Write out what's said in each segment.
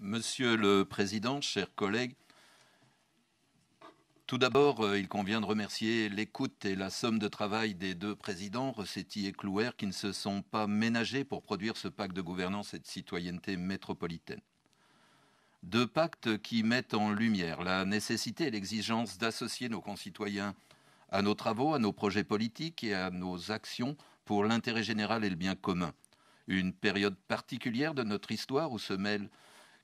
Monsieur le Président, chers collègues, tout d'abord, euh, il convient de remercier l'écoute et la somme de travail des deux présidents, Rossetti et Clouer, qui ne se sont pas ménagés pour produire ce pacte de gouvernance et de citoyenneté métropolitaine. Deux pactes qui mettent en lumière la nécessité et l'exigence d'associer nos concitoyens à nos travaux, à nos projets politiques et à nos actions pour l'intérêt général et le bien commun une période particulière de notre histoire où se mêlent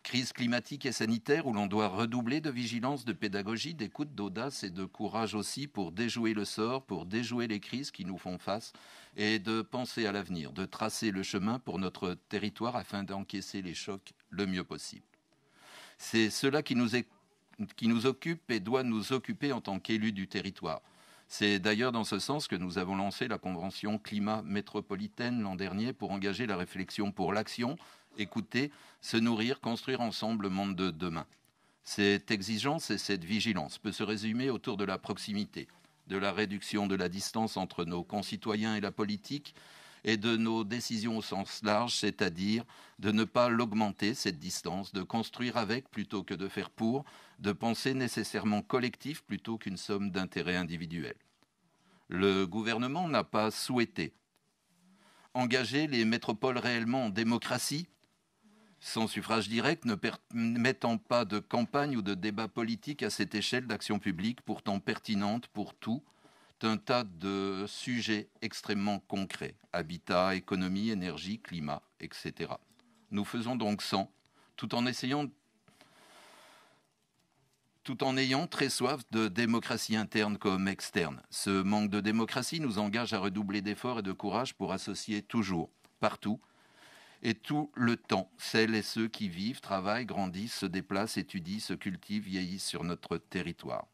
crise climatique et sanitaire, où l'on doit redoubler de vigilance, de pédagogie, d'écoute, d'audace et de courage aussi pour déjouer le sort, pour déjouer les crises qui nous font face, et de penser à l'avenir, de tracer le chemin pour notre territoire afin d'encaisser les chocs le mieux possible. C'est cela qui nous, occupe et doit nous occuper en tant qu'élus du territoire. C'est d'ailleurs dans ce sens que nous avons lancé la Convention climat métropolitaine l'an dernier pour engager la réflexion pour l'action, écouter, se nourrir, construire ensemble le monde de demain. Cette exigence et cette vigilance peut se résumer autour de la proximité, de la réduction de la distance entre nos concitoyens et la politique, et de nos décisions au sens large, c'est-à-dire de ne pas l'augmenter, cette distance, de construire avec plutôt que de faire pour, de penser nécessairement collectif plutôt qu'une somme d'intérêts individuels. Le gouvernement n'a pas souhaité engager les métropoles réellement en démocratie, sans suffrage direct, ne permettant pas de campagne ou de débat politique à cette échelle d'action publique pourtant pertinente pour tout, un tas de sujets extrêmement concrets, habitat, économie, énergie, climat, etc. Nous faisons donc sans tout en essayant tout en ayant très soif de démocratie interne comme externe. Ce manque de démocratie nous engage à redoubler d'efforts et de courage pour associer toujours, partout et tout le temps celles et ceux qui vivent, travaillent, grandissent, se déplacent, étudient, se cultivent, vieillissent sur notre territoire.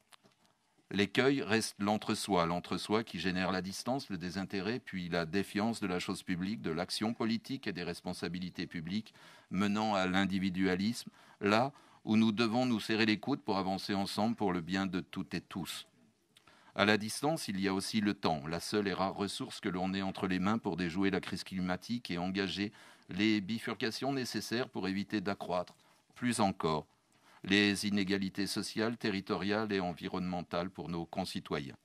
L'écueil reste l'entre-soi, l'entre-soi qui génère la distance, le désintérêt, puis la défiance de la chose publique, de l'action politique et des responsabilités publiques, menant à l'individualisme, là où nous devons nous serrer les coudes pour avancer ensemble pour le bien de toutes et tous. À la distance, il y a aussi le temps, la seule et rare ressource que l'on ait entre les mains pour déjouer la crise climatique et engager les bifurcations nécessaires pour éviter d'accroître plus encore les inégalités sociales, territoriales et environnementales pour nos concitoyens.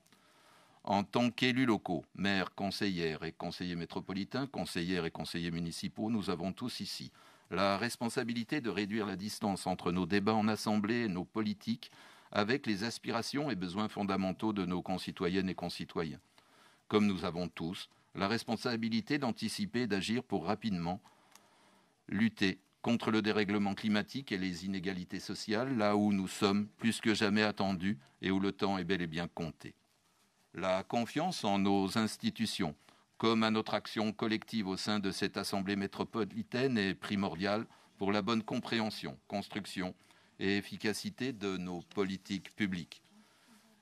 En tant qu'élus locaux, maires, conseillères et conseillers métropolitains, conseillères et conseillers municipaux, nous avons tous ici la responsabilité de réduire la distance entre nos débats en assemblée et nos politiques avec les aspirations et besoins fondamentaux de nos concitoyennes et concitoyens. Comme nous avons tous la responsabilité d'anticiper et d'agir pour rapidement lutter contre le dérèglement climatique et les inégalités sociales, là où nous sommes plus que jamais attendus et où le temps est bel et bien compté. La confiance en nos institutions, comme à notre action collective au sein de cette Assemblée métropolitaine, est primordiale pour la bonne compréhension, construction et efficacité de nos politiques publiques.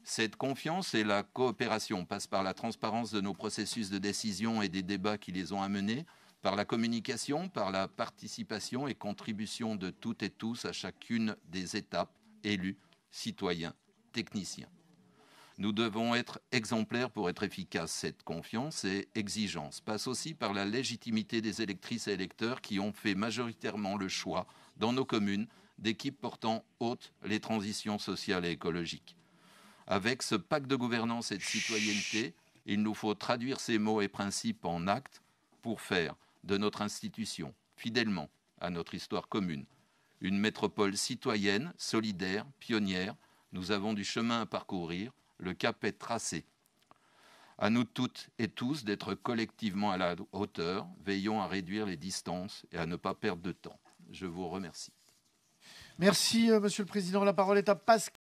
Cette confiance et la coopération passent par la transparence de nos processus de décision et des débats qui les ont amenés, par la communication, par la participation et contribution de toutes et tous à chacune des étapes, élus, citoyens, techniciens. Nous devons être exemplaires pour être efficaces. Cette confiance et exigence passe aussi par la légitimité des électrices et électeurs qui ont fait majoritairement le choix, dans nos communes, d'équipes portant haute les transitions sociales et écologiques. Avec ce pacte de gouvernance et de citoyenneté, il nous faut traduire ces mots et principes en actes pour faire de notre institution, fidèlement à notre histoire commune. Une métropole citoyenne, solidaire, pionnière, nous avons du chemin à parcourir, le cap est tracé. À nous toutes et tous d'être collectivement à la hauteur, veillons à réduire les distances et à ne pas perdre de temps. Je vous remercie. Merci, euh, Monsieur le Président. La parole est à Pascal.